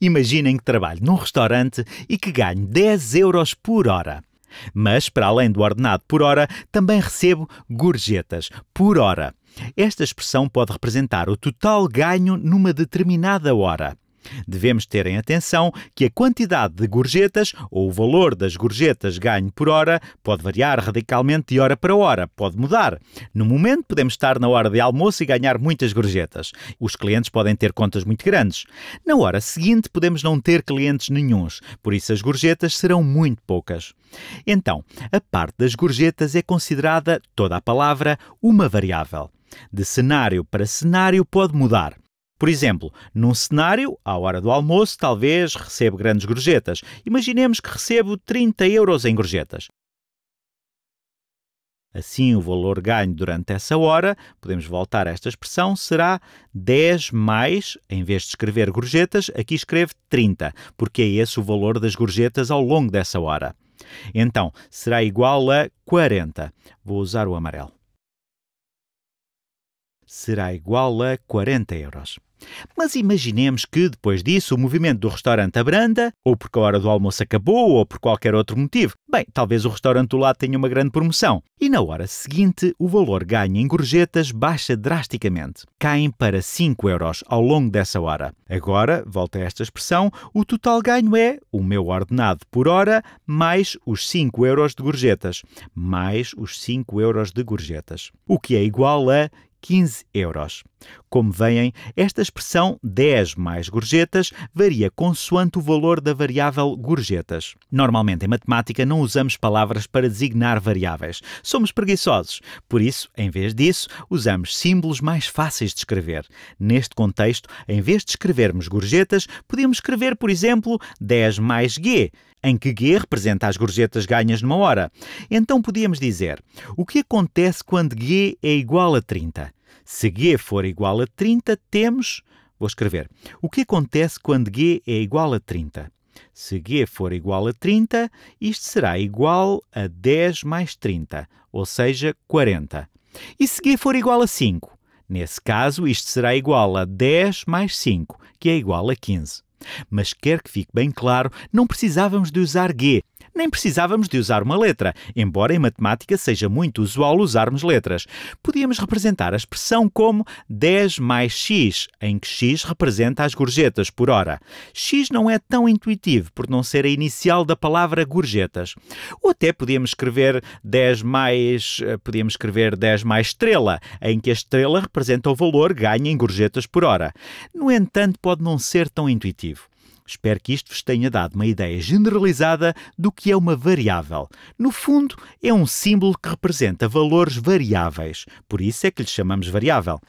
Imaginem que trabalho num restaurante e que ganho 10 euros por hora. Mas, para além do ordenado por hora, também recebo gorjetas por hora. Esta expressão pode representar o total ganho numa determinada hora. Devemos ter em atenção que a quantidade de gorjetas ou o valor das gorjetas ganho por hora pode variar radicalmente de hora para hora, pode mudar. No momento, podemos estar na hora de almoço e ganhar muitas gorjetas. Os clientes podem ter contas muito grandes. Na hora seguinte, podemos não ter clientes nenhums, por isso as gorjetas serão muito poucas. Então, a parte das gorjetas é considerada, toda a palavra, uma variável. De cenário para cenário pode mudar. Por exemplo, num cenário, à hora do almoço, talvez recebo grandes gorjetas. Imaginemos que recebo 30 euros em gorjetas. Assim, o valor ganho durante essa hora, podemos voltar a esta expressão, será 10 mais, em vez de escrever gorjetas, aqui escreve 30, porque é esse o valor das gorjetas ao longo dessa hora. Então, será igual a 40. Vou usar o amarelo. Será igual a 40 euros. Mas imaginemos que, depois disso, o movimento do restaurante abranda, ou porque a hora do almoço acabou, ou por qualquer outro motivo. Bem, talvez o restaurante do lado tenha uma grande promoção. E na hora seguinte, o valor ganho em gorjetas baixa drasticamente. Caem para 5 euros ao longo dessa hora. Agora, volta a esta expressão, o total ganho é o meu ordenado por hora mais os 5 euros de gorjetas. Mais os 5 euros de gorjetas. O que é igual a 15 euros. Como veem, esta expressão 10 mais gorjetas varia consoante o valor da variável gorjetas. Normalmente em matemática não usamos palavras para designar variáveis. Somos preguiçosos. Por isso, em vez disso, usamos símbolos mais fáceis de escrever. Neste contexto, em vez de escrevermos gorjetas, podemos escrever, por exemplo, 10 mais G, em que G representa as gorjetas ganhas numa hora. Então podíamos dizer: o que acontece quando G é igual a 30? Se G for igual a 30, temos. Vou escrever. O que acontece quando G é igual a 30? Se G for igual a 30, isto será igual a 10 mais 30, ou seja, 40. E se G for igual a 5? Nesse caso, isto será igual a 10 mais 5, que é igual a 15. Mas quer que fique bem claro, não precisávamos de usar G, nem precisávamos de usar uma letra, embora em matemática seja muito usual usarmos letras. Podíamos representar a expressão como 10 mais x, em que x representa as gorjetas por hora. x não é tão intuitivo por não ser a inicial da palavra gorjetas. Ou até podíamos escrever 10 mais, eh, podíamos escrever 10 mais estrela, em que a estrela representa o valor ganho em gorjetas por hora. No entanto, pode não ser tão intuitivo. Espero que isto vos tenha dado uma ideia generalizada do que é uma variável. No fundo, é um símbolo que representa valores variáveis, por isso é que lhe chamamos variável.